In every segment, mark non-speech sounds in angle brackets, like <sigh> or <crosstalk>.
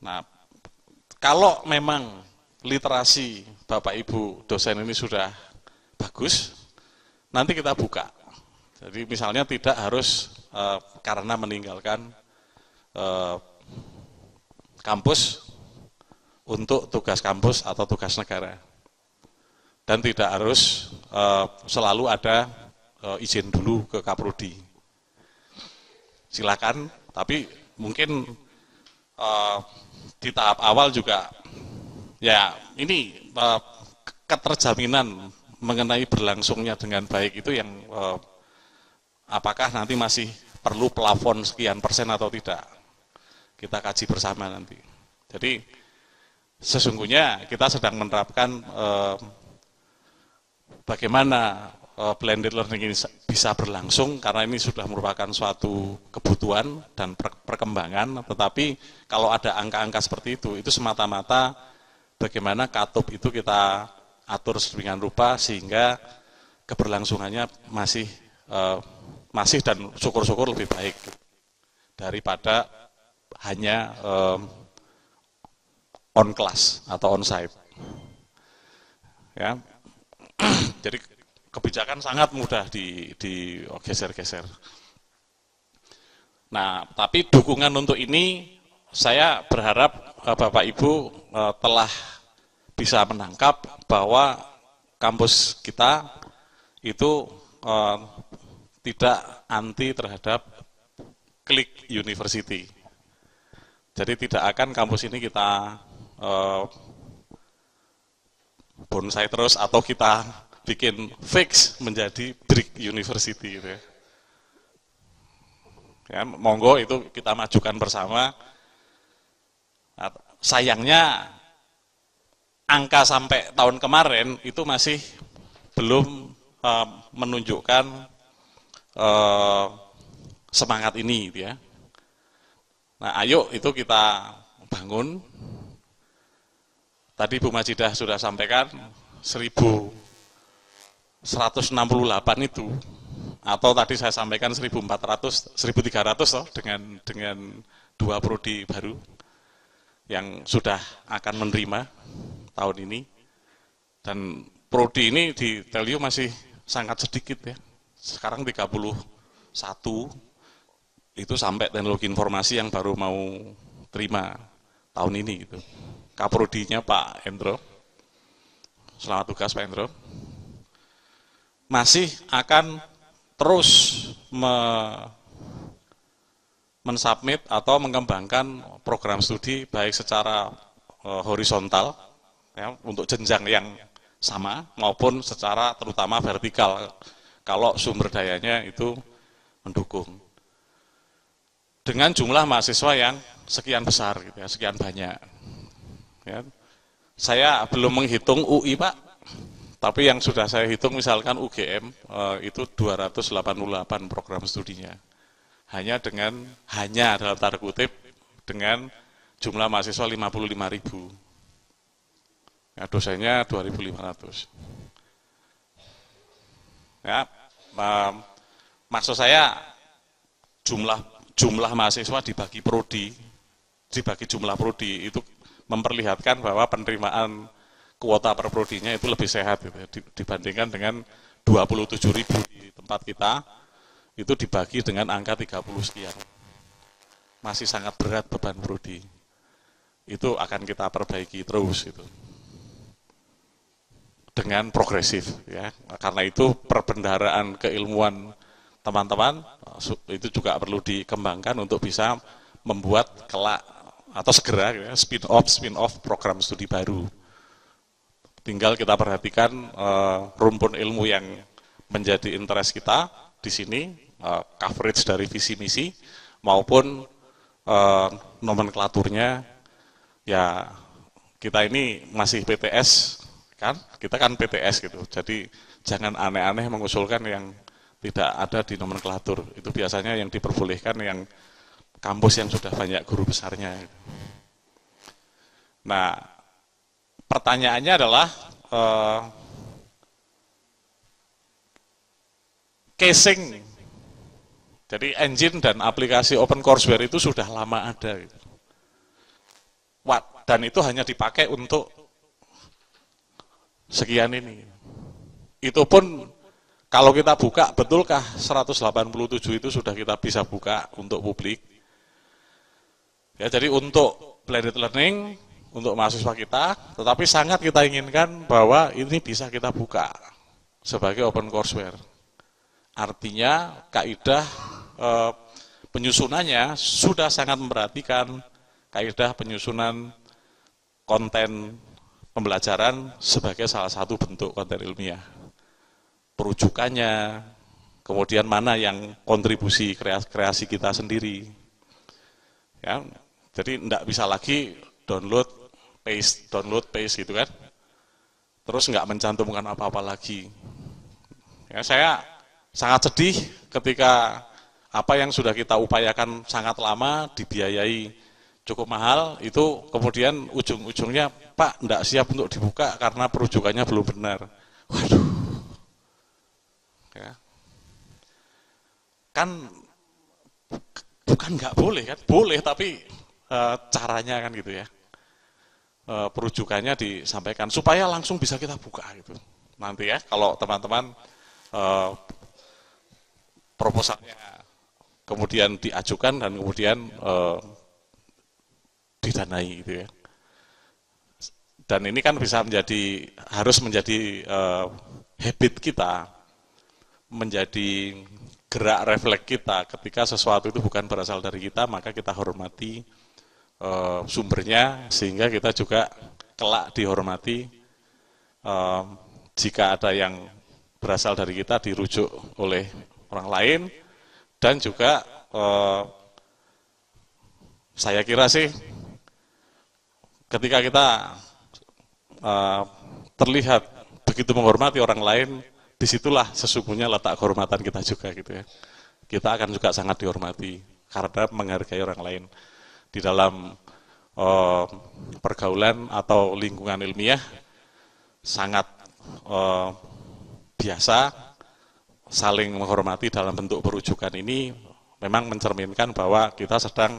Nah, kalau memang literasi Bapak Ibu dosen ini sudah bagus, nanti kita buka. Jadi misalnya tidak harus e, karena meninggalkan e, kampus untuk tugas kampus atau tugas negara. Dan tidak harus e, selalu ada e, izin dulu ke Kaprodi. Silakan, tapi mungkin e, di tahap awal juga ya ini uh, keterjaminan mengenai berlangsungnya dengan baik itu yang uh, apakah nanti masih perlu plafon sekian persen atau tidak kita kaji bersama nanti jadi sesungguhnya kita sedang menerapkan eh, bagaimana uh, blended learning ini bisa berlangsung karena ini sudah merupakan suatu kebutuhan dan perkembangan tetapi kalau ada angka-angka seperti itu itu semata-mata bagaimana katup itu kita atur sedemikian rupa sehingga keberlangsungannya masih eh, masih dan syukur-syukur lebih baik daripada hanya eh, on class atau on site ya <clears throat> jadi kebijakan sangat mudah di digeser-geser. Oh, nah, tapi dukungan untuk ini saya berharap eh, Bapak Ibu eh, telah bisa menangkap bahwa kampus kita itu eh, tidak anti terhadap klik university. Jadi tidak akan kampus ini kita bonsai terus atau kita bikin fix menjadi brick university gitu ya. ya monggo itu kita majukan bersama nah, sayangnya angka sampai tahun kemarin itu masih belum uh, menunjukkan uh, semangat ini gitu ya nah ayo itu kita bangun tadi Bu Majidah sudah sampaikan seribu 168 itu atau tadi saya sampaikan 1400 1300 toh dengan dengan dua prodi baru yang sudah akan menerima tahun ini dan prodi ini di Telio masih sangat sedikit ya sekarang 31 itu sampai teknologi informasi yang baru mau terima tahun ini gitu kaprodinya Pak Endro selamat tugas Pak Endro masih akan terus me mensubmit atau mengembangkan program studi baik secara e, horizontal ya, untuk jenjang yang sama maupun secara terutama vertikal kalau sumber dayanya itu mendukung dengan jumlah mahasiswa yang sekian besar gitu ya, sekian banyak ya. saya belum menghitung UI pak tapi yang sudah saya hitung misalkan UGM eh, itu 288 program studinya. Hanya dengan hanya dalam tanda kutip dengan jumlah mahasiswa 55 ribu. Ya, dosennya 2.500. Ya, maksud saya jumlah jumlah mahasiswa dibagi prodi, dibagi jumlah prodi itu memperlihatkan bahwa penerimaan kuota per prodinya itu lebih sehat gitu, ya. dibandingkan dengan 27 ribu di tempat kita itu dibagi dengan angka 30 sekian masih sangat berat beban prodi itu akan kita perbaiki terus itu dengan progresif ya karena itu perbendaharaan keilmuan teman-teman itu juga perlu dikembangkan untuk bisa membuat kelak atau segera gitu ya, spin off spin off program studi baru Tinggal kita perhatikan uh, rumpun ilmu yang menjadi interest kita di sini, uh, coverage dari visi misi maupun uh, nomenklaturnya. Ya kita ini masih PTS kan, kita kan PTS gitu. Jadi jangan aneh-aneh mengusulkan yang tidak ada di nomenklatur. Itu biasanya yang diperbolehkan yang kampus yang sudah banyak guru besarnya. Nah, pertanyaannya adalah uh, casing. Jadi engine dan aplikasi open courseware itu sudah lama ada. Gitu. What? Dan itu hanya dipakai untuk sekian ini. Itu pun kalau kita buka, betulkah 187 itu sudah kita bisa buka untuk publik? Ya, jadi untuk blended learning untuk mahasiswa kita, tetapi sangat kita inginkan bahwa ini bisa kita buka sebagai open courseware. Artinya kaidah e, penyusunannya sudah sangat memperhatikan kaidah penyusunan konten pembelajaran sebagai salah satu bentuk konten ilmiah. Perujukannya, kemudian mana yang kontribusi kreasi kita sendiri. Ya, jadi tidak bisa lagi download paste, download paste gitu kan. Terus nggak mencantumkan apa-apa lagi. Ya, saya sangat sedih ketika apa yang sudah kita upayakan sangat lama dibiayai cukup mahal itu kemudian ujung-ujungnya Pak tidak siap untuk dibuka karena perujukannya belum benar. Waduh. Ya. Kan bukan nggak boleh kan? Boleh tapi e, caranya kan gitu ya e, perujukannya disampaikan supaya langsung bisa kita buka gitu. Nanti ya kalau teman-teman e, proposalnya kemudian diajukan dan kemudian e, didanai gitu ya. Dan ini kan bisa menjadi harus menjadi e, habit kita menjadi gerak refleks kita ketika sesuatu itu bukan berasal dari kita maka kita hormati e, sumbernya sehingga kita juga kelak dihormati e, jika ada yang berasal dari kita dirujuk oleh orang lain dan juga e, saya kira sih ketika kita e, terlihat begitu menghormati orang lain disitulah sesungguhnya letak kehormatan kita juga gitu ya kita akan juga sangat dihormati karena menghargai orang lain di dalam eh, pergaulan atau lingkungan ilmiah sangat eh, biasa saling menghormati dalam bentuk perujukan ini memang mencerminkan bahwa kita sedang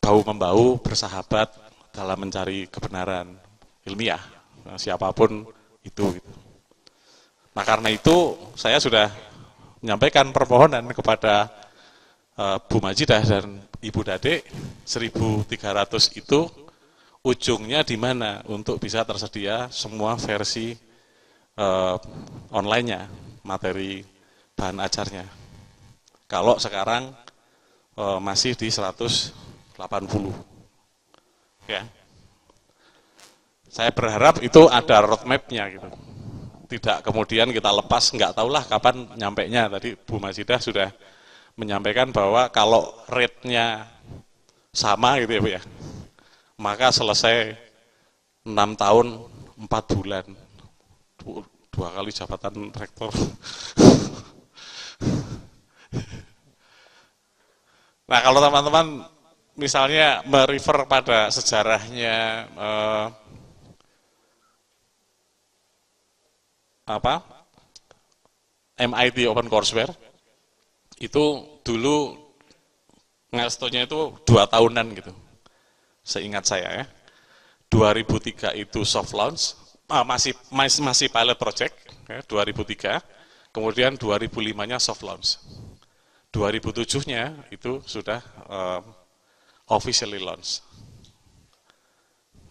bau membau bersahabat dalam mencari kebenaran ilmiah nah, siapapun itu gitu. Nah karena itu saya sudah menyampaikan permohonan kepada Eh, Bu Majidah dan Ibu Dade 1300 itu ujungnya di mana untuk bisa tersedia semua versi uh, online-nya, materi bahan ajarnya. Kalau sekarang uh, masih di 180. Ya. Saya berharap itu ada roadmap-nya gitu. Tidak kemudian kita lepas, nggak tahulah kapan nyampe nya. Tadi Bu Majidah sudah menyampaikan bahwa kalau rate-nya sama gitu ya Bu ya, maka selesai 6 tahun 4 bulan. Dua, dua kali jabatan rektor. nah kalau teman-teman misalnya merefer pada sejarahnya eh, apa MIT Open Courseware itu dulu ngastonya itu dua tahunan gitu. Seingat saya ya. 2003 itu soft launch, ah, masih, masih pilot project ya, 2003. Kemudian 2005-nya soft launch. 2007-nya itu sudah um, officially launch.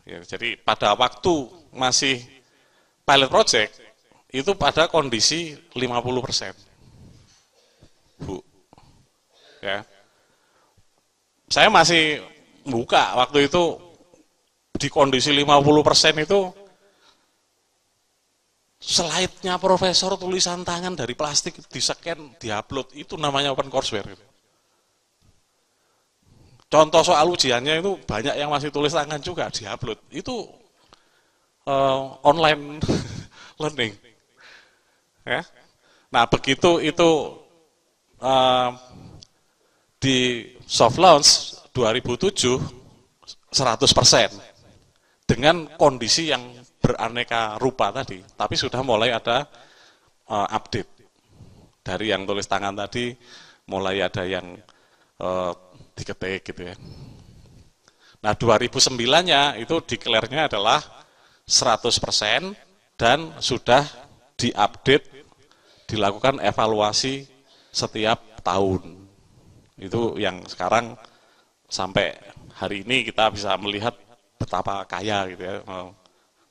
Ya, jadi pada waktu masih pilot project itu pada kondisi 50 persen. Bu. Ya. Saya masih buka waktu itu di kondisi 50% itu slide-nya profesor tulisan tangan dari plastik di-scan, di-upload, itu namanya open courseware. Contoh soal ujiannya itu banyak yang masih tulis tangan juga, di-upload. Itu uh, online <laughs> learning. Ya. Nah, begitu itu Ehm, di soft launch 2007 100% dengan kondisi yang beraneka rupa tadi, tapi sudah mulai ada uh, update dari yang tulis tangan tadi, mulai ada yang uh, diketik gitu ya. Nah 2009-nya itu declare-nya adalah 100% dan sudah diupdate, dilakukan evaluasi setiap tahun. Itu yang sekarang sampai hari ini kita bisa melihat betapa kaya gitu ya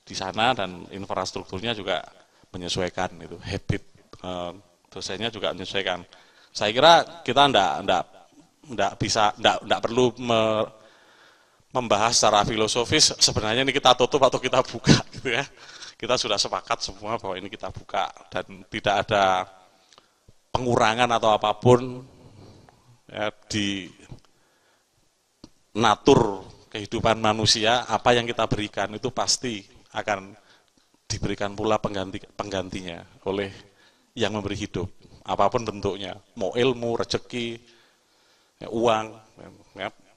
di sana dan infrastrukturnya juga menyesuaikan itu habit eh, dosennya juga menyesuaikan. Saya kira kita ndak ndak ndak bisa ndak ndak perlu me, membahas secara filosofis sebenarnya ini kita tutup atau kita buka <laughs> gitu ya. Kita sudah sepakat semua bahwa ini kita buka dan tidak ada pengurangan atau apapun ya, di natur kehidupan manusia, apa yang kita berikan itu pasti akan diberikan pula pengganti, penggantinya oleh yang memberi hidup, apapun bentuknya, mau ilmu, rezeki, ya, uang, ya,